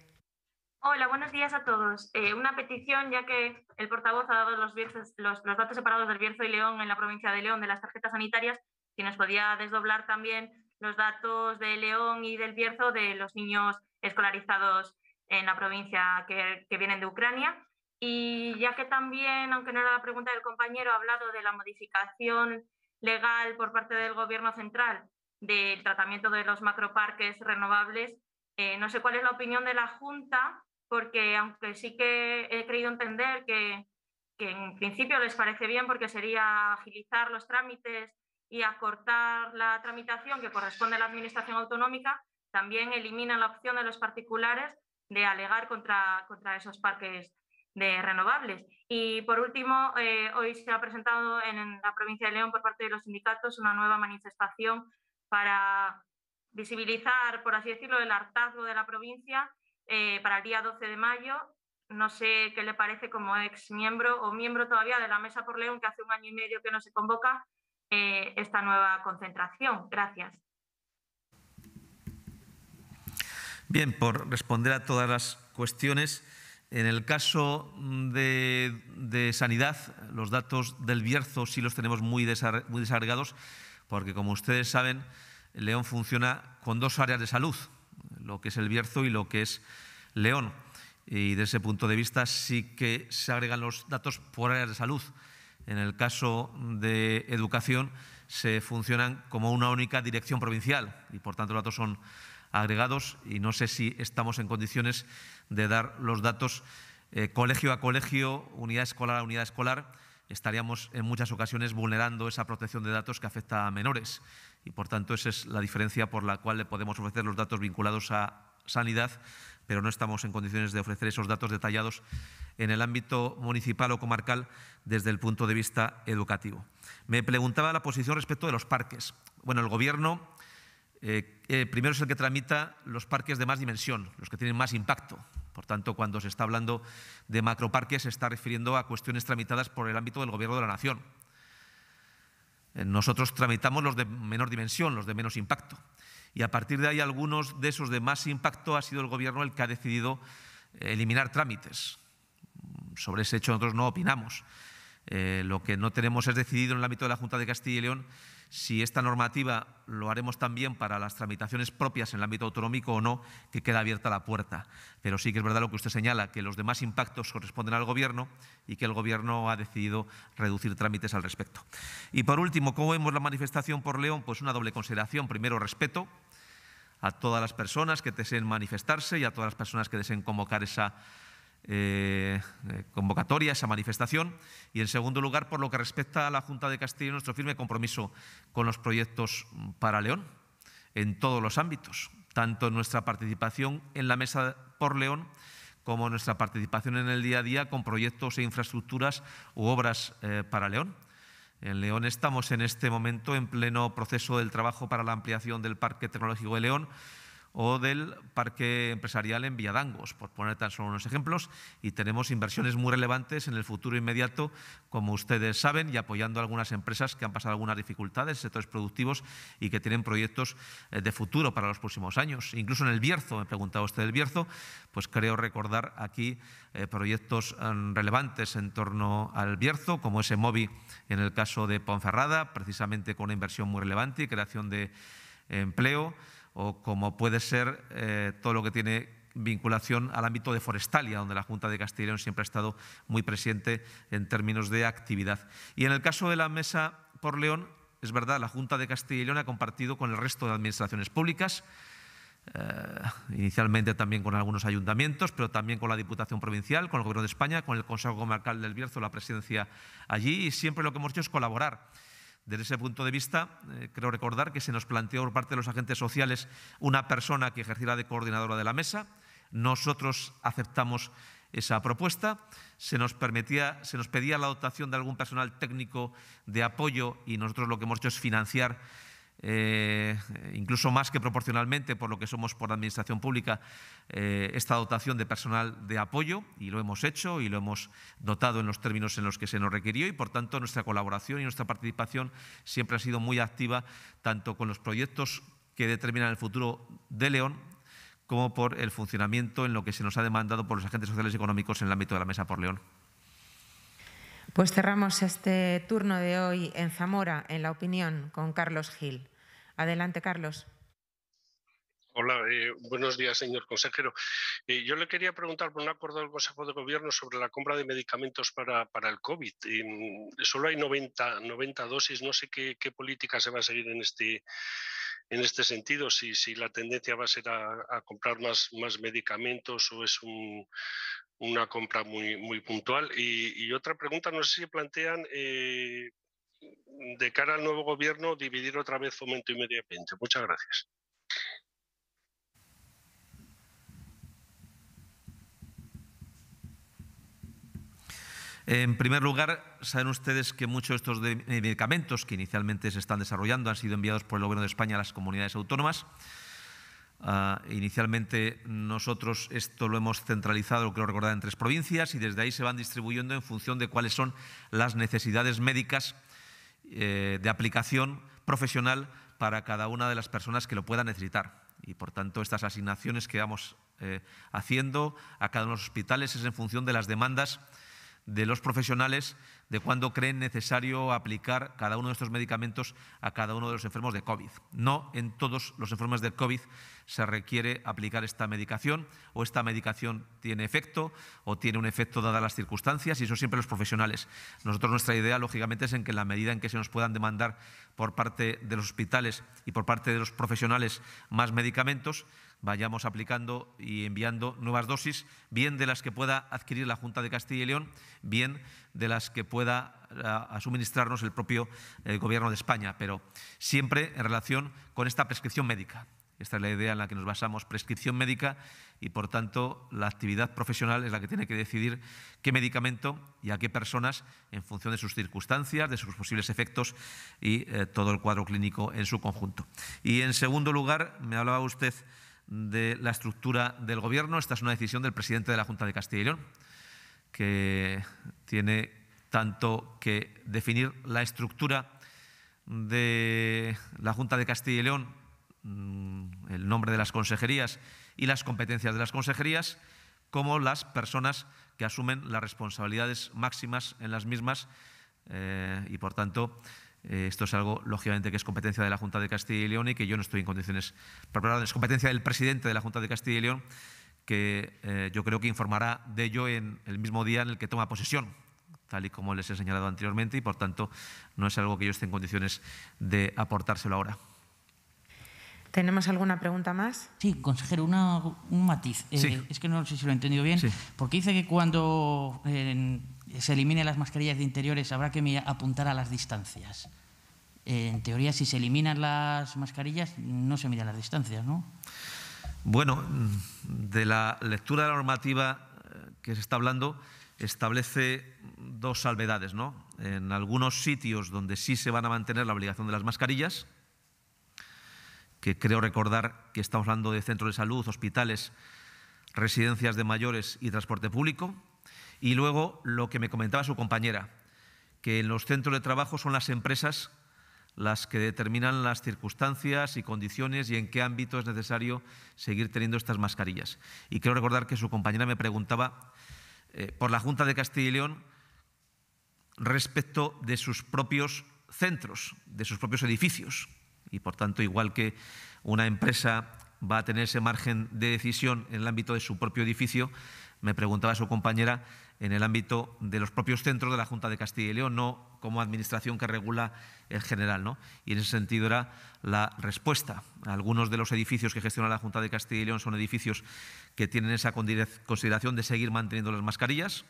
Hola, buenos días a todos. Eh, una petición, ya que el portavoz ha dado los, datos separados del Bierzo y León en la provincia de León de las tarjetas sanitarias, si nos podía desdoblar también los datos de León y del Bierzo de los niños escolarizados en la provincia que vienen de Ucrania. Y ya que también, aunque no era la pregunta del compañero, ha hablado de la modificación legal por parte del Gobierno central del tratamiento de los macroparques renovables, eh, no sé cuál es la opinión de la Junta, porque aunque sí que he creído entender que, que en principio les parece bien porque sería agilizar los trámites y acortar la tramitación que corresponde a la Administración Autonómica, también elimina la opción de los particulares de alegar contra, contra esos parques de renovables. Y por último, eh, hoy se ha presentado en la provincia de León por parte de los sindicatos una nueva manifestación para visibilizar, por así decirlo, el hartazgo de la provincia eh, para el día 12 de mayo. No sé qué le parece como ex miembro o miembro todavía de la Mesa por León, que hace un año y medio que no se convoca eh, esta nueva concentración. Gracias. Bien, por responder a todas las cuestiones. En el caso mm, de, sanidad, los datos del Bierzo sí los tenemos muy, muy desagregados, porque como ustedes saben, León funciona con dos áreas de salud, lo que es el Bierzo y lo que es León. Y desde ese punto de vista sí que se agregan los datos por áreas de salud. En el caso de educación se funcionan como una única dirección provincial y por tanto los datos son agregados y no sé si estamos en condiciones de dar los datos eh, colegio a colegio, unidad escolar a unidad escolar, estaríamos en muchas ocasiones vulnerando esa protección de datos que afecta a menores. Y por tanto, esa es la diferencia por la cual le podemos ofrecer los datos vinculados a sanidad, pero no estamos en condiciones de ofrecer esos datos detallados en el ámbito municipal o comarcal desde el punto de vista educativo. Me preguntaba la posición respecto de los parques. Bueno, el Gobierno eh, primero es el que tramita los parques de más dimensión, los que tienen más impacto. Por tanto, cuando se está hablando de macroparques, se está refiriendo a cuestiones tramitadas por el ámbito del Gobierno de la Nación. Eh, nosotros tramitamos los de menor dimensión, los de menos impacto. Y a partir de ahí, algunos de esos de más impacto ha sido el Gobierno el que ha decidido eh, eliminar trámites. Sobre ese hecho nosotros no opinamos. lo que no tenemos es decidido en el ámbito de la Junta de Castilla y León si esta normativa lo haremos también para las tramitaciones propias en el ámbito autonómico o no, que queda abierta la puerta. Pero sí que es verdad lo que usted señala, que los demás impactos corresponden al Gobierno y que el Gobierno ha decidido reducir trámites al respecto. Y por último, ¿cómo vemos la manifestación por León? Pues una doble consideración. Primero, respeto a todas las personas que deseen manifestarse y a todas las personas que deseen convocar esa eh, eh, convocatoria, esa manifestación. Y en segundo lugar, por lo que respecta a la Junta de Castilla, nuestro firme compromiso con los proyectos para León, en todos los ámbitos, tanto nuestra participación en la Mesa por León como nuestra participación en el día a día con proyectos e infraestructuras u obras eh, para León. En León estamos en este momento en pleno proceso del trabajo para la ampliación del Parque Tecnológico de León, o del parque empresarial en Villadangos, por poner tan solo unos ejemplos, y tenemos inversiones muy relevantes en el futuro inmediato, como ustedes saben, y apoyando a algunas empresas que han pasado algunas dificultades, sectores productivos y que tienen proyectos eh, de futuro para los próximos años. Incluso en el Bierzo, me preguntaba usted el Bierzo, pues creo recordar aquí eh, proyectos eh, relevantes en torno al Bierzo, como ese MOBI en el caso de Ponferrada, precisamente con una inversión muy relevante y creación de empleo o como puede ser eh, todo lo que tiene vinculación al ámbito de Forestalia, donde la Junta de Castilla y León siempre ha estado muy presente en términos de actividad. Y en el caso de la Mesa por León, es verdad, la Junta de Castilla y León ha compartido con el resto de administraciones públicas, eh, inicialmente también con algunos ayuntamientos, pero también con la Diputación Provincial, con el Gobierno de España, con el Consejo Comarcal del Bierzo, la presidencia allí, y siempre lo que hemos hecho es colaborar. Desde ese punto de vista, eh, creo recordar que se nos planteó por parte de los agentes sociales una persona que ejerciera de coordinadora de la mesa. Nosotros aceptamos esa propuesta. Se nos, permitía, se nos pedía la dotación de algún personal técnico de apoyo y nosotros lo que hemos hecho es financiar eh, incluso más que proporcionalmente por lo que somos por la administración pública, eh, esta dotación de personal de apoyo y lo hemos hecho y lo hemos dotado en los términos en los que se nos requirió y por tanto nuestra colaboración y nuestra participación siempre ha sido muy activa tanto con los proyectos que determinan el futuro de León como por el funcionamiento en lo que se nos ha demandado por los agentes sociales y económicos en el ámbito de la Mesa por León. Pues cerramos este turno de hoy en Zamora, en la opinión, con Carlos Gil. Adelante, Carlos. Hola, eh, buenos días, señor consejero. Eh, yo le quería preguntar por un acuerdo del Consejo de Gobierno sobre la compra de medicamentos para, el COVID. Em, solo hay 90, 90 dosis, no sé qué, política se va a seguir en este, en este sentido, si, si la tendencia va a ser a, comprar más, más medicamentos o es una compra muy, muy puntual. Y, otra pregunta, no sé si plantean eh, de cara al nuevo gobierno, dividir otra vez fomento y medio ambiente. Muchas gracias. En primer lugar, saben ustedes que muchos de estos medicamentos que inicialmente se están desarrollando han sido enviados por el Gobierno de España a las comunidades autónomas. Ah, inicialmente nosotros esto lo hemos centralizado, creo recordar, en tres provincias y desde ahí se van distribuyendo en función de cuáles son las necesidades médicas eh, de aplicación profesional para cada una de las personas que lo pueda necesitar. Y por tanto, estas asignaciones que vamos eh, haciendo a cada uno de los hospitales es en función de las demandas de los profesionales de cuándo creen necesario aplicar cada uno de estos medicamentos a cada uno de los enfermos de COVID. No en todos los enfermos de COVID se requiere aplicar esta medicación o esta medicación tiene efecto o tiene un efecto dadas las circunstancias y son siempre los profesionales. Nosotros nuestra idea, lógicamente, es en que en la medida en que se nos puedan demandar por parte de los hospitales y por parte de los profesionales más medicamentos, vayamos aplicando y enviando nuevas dosis, bien de las que pueda adquirir la Junta de Castilla y León, bien de las que pueda eh, suministrarnos el propio eh, Gobierno de España, pero siempre en relación con esta prescripción médica. Esta es la idea en la que nos basamos, prescripción médica, y por tanto la actividad profesional es la que tiene que decidir qué medicamento y a qué personas en función de sus circunstancias, de sus posibles efectos y eh, todo el cuadro clínico en su conjunto. Y en segundo lugar, me hablaba usted de la estructura del gobierno. Esta es una decisión del presidente de la Junta de Castilla y León, que tiene tanto que definir la estructura de la Junta de Castilla y León, mm, el nombre de las consejerías y las competencias de las consejerías, como las personas que asumen las responsabilidades máximas en las mismas eh, y, por tanto, eh, esto es algo, lógicamente, que es competencia de la Junta de Castilla y León y que yo no estoy en condiciones para Es competencia del presidente de la Junta de Castilla y León, que eh, yo creo que informará de ello en el mismo día en el que toma posesión, tal y como les he señalado anteriormente, y por tanto no es algo que yo esté en condiciones de aportárselo ahora. ¿Tenemos alguna pregunta más? Sí, consejero, un matiz. Eh, es que no sé si lo he entendido bien. Porque dice que cuando eh, se eliminen las mascarillas de interiores, habrá que apuntar a las distancias. Eh, en teoría, si se eliminan las mascarillas, no se miran las distancias, ¿no? Bueno, de la lectura de la normativa eh, que se está hablando, establece dos salvedades, ¿no? En algunos sitios donde sí se van a mantener la obligación de las mascarillas, que creo recordar que estamos hablando de centros de salud, hospitales, residencias de mayores y transporte público, y luego lo que me comentaba su compañera, que en los centros de trabajo son las empresas las que determinan las circunstancias y condiciones y en qué ámbito es necesario seguir teniendo estas mascarillas. Y quiero recordar que su compañera me preguntaba eh, por la Junta de Castilla y León respecto de sus propios centros, de sus propios edificios. Y por tanto, igual que una empresa va a tener ese margen de decisión en el ámbito de su propio edificio, me preguntaba su compañera en el ámbito de los propios centros de la Junta de Castilla y León, no como administración que regula en general. ¿no? Y en ese sentido era la respuesta. Algunos de los edificios que gestiona la Junta de Castilla y León son edificios que tienen esa consideración de seguir manteniendo las mascarillas,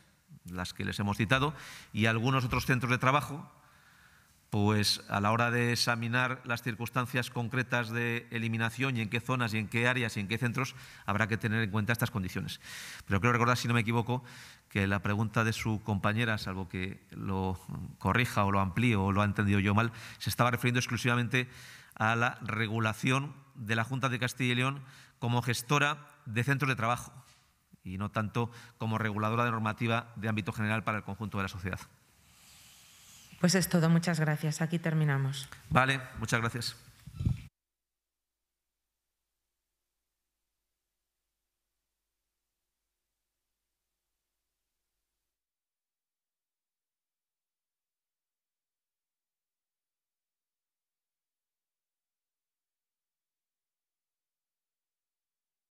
las que les hemos citado, y algunos otros centros de trabajo pues a la hora de examinar las circunstancias concretas de eliminación y en qué zonas y en qué áreas y en qué centros habrá que tener en cuenta estas condiciones. Pero creo recordar, si no me equivoco, que la pregunta de su compañera, salvo que lo corrija o lo amplíe o lo ha entendido yo mal, se estaba refiriendo exclusivamente a la regulación de la Junta de Castilla y León como gestora de centros de trabajo y no tanto como reguladora de normativa de ámbito general para el conjunto de la sociedad. Pues es todo, muchas gracias. Aquí terminamos. Vale, muchas gracias.